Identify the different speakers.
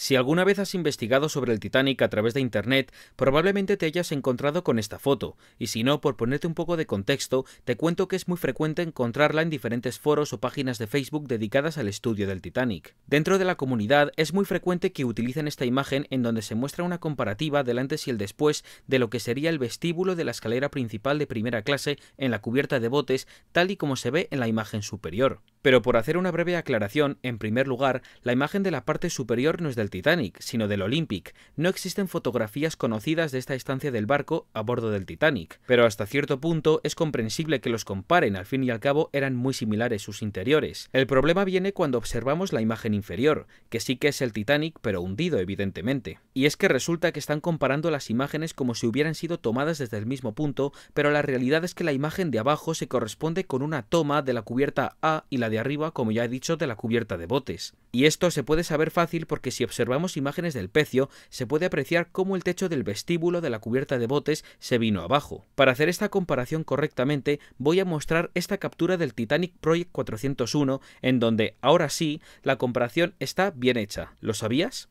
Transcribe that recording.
Speaker 1: Si alguna vez has investigado sobre el Titanic a través de Internet, probablemente te hayas encontrado con esta foto, y si no, por ponerte un poco de contexto, te cuento que es muy frecuente encontrarla en diferentes foros o páginas de Facebook dedicadas al estudio del Titanic. Dentro de la comunidad es muy frecuente que utilicen esta imagen en donde se muestra una comparativa del antes y el después de lo que sería el vestíbulo de la escalera principal de primera clase en la cubierta de botes, tal y como se ve en la imagen superior. Pero por hacer una breve aclaración, en primer lugar, la imagen de la parte superior no es del Titanic, sino del Olympic. No existen fotografías conocidas de esta estancia del barco a bordo del Titanic, pero hasta cierto punto es comprensible que los comparen, al fin y al cabo eran muy similares sus interiores. El problema viene cuando observamos la imagen inferior, que sí que es el Titanic pero hundido evidentemente. Y es que resulta que están comparando las imágenes como si hubieran sido tomadas desde el mismo punto, pero la realidad es que la imagen de abajo se corresponde con una toma de la cubierta A y la de arriba, como ya he dicho, de la cubierta de botes. Y esto se puede saber fácil porque si observamos observamos imágenes del pecio, se puede apreciar cómo el techo del vestíbulo de la cubierta de botes se vino abajo. Para hacer esta comparación correctamente, voy a mostrar esta captura del Titanic Project 401, en donde, ahora sí, la comparación está bien hecha. ¿Lo sabías?